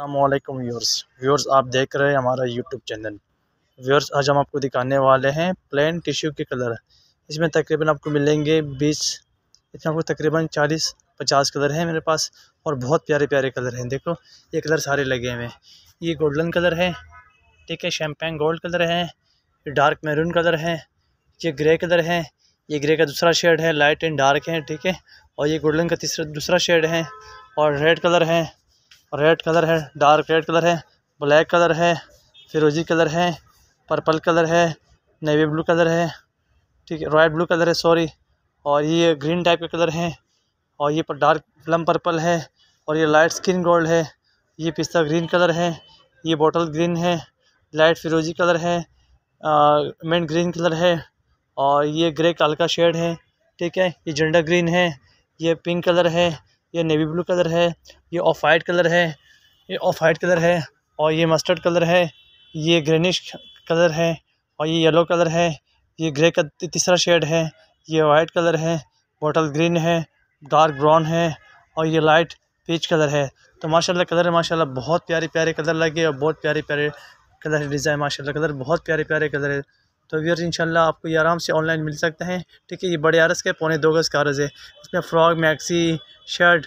अल्लाम viewers viewers आप देख रहे हैं हमारा यूट्यूब चैनल व्यूअर्स आज हम आपको दिखाने वाले हैं प्लेन टिश्यू के कलर इसमें तकरीबन आपको मिलेंगे बीस इसमें आपको तकरीबन चालीस पचास कलर हैं मेरे पास और बहुत प्यारे प्यारे कलर हैं देखो ये कलर सारे लगे हुए हैं ये गोल्डन कलर है ठीक है शैम्पेन गोल्ड कलर है ये डार्क मैरून कलर है ये ग्रे कलर है ये ग्रे का दूसरा शेड है लाइट एंड डार्क है ठीक है और ये गोल्डन का तीसरा दूसरा शेड है और रेड कलर है रेड कलर है डार्क रेड कलर है ब्लैक कलर है फिरोजी कलर है पर्पल कलर है नेवी ब्लू कलर है ठीक है रॉयल ब्लू कलर है सॉरी और ये ग्रीन टाइप के कलर हैं और ये पर डार्क प्लम पर्पल है और ये लाइट स्किन गोल्ड है ये पिस्ता ग्रीन कलर है ये बॉटल ग्रीन है लाइट फिरोजी कलर है मेन ग्रीन कलर है और ये ग्रे काल का शेड है ठीक है ये जेंडा ग्रीन है ये पिंक कलर है ये नेवी ब्लू कलर है ये ऑफ वाइट कलर है ये ऑफ वाइट कलर है और ये मस्टर्ड कलर है ये ग्रेनिश कलर है और ये येलो कलर है ये ग्रे का तीसरा शेड है ये वाइट कलर है बॉटल ग्रीन है डार्क ब्राउन है और ये लाइट पीच कलर है तो माशाल्लाह कलर माशाल्लाह बहुत प्यारे प्यारे कलर लगे और बहुत प्यारे प्यारे कलर डिज़ाइन माशाल्लाह कलर बहुत प्यारे प्यारे कलर है तो व्यर्स इंशाल्लाह आपको ये आराम से ऑनलाइन मिल सकता है ठीक है ये बड़े आरस के पौने दो गज़ का अरस है इसमें फ्रॉक मैक्सी शर्ट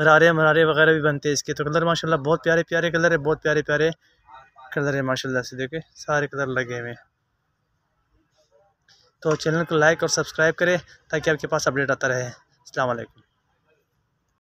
गरारे मरारे वगैरह भी बनते हैं इसके तो कलर माशा बहुत प्यारे प्यारे कलर है बहुत प्यारे प्यारे कलर है माशा से देखे सारे कलर लगे हुए हैं तो चैनल को लाइक और सब्सक्राइब करें ताकि आपके पास अपडेट आता रहे अल्लाम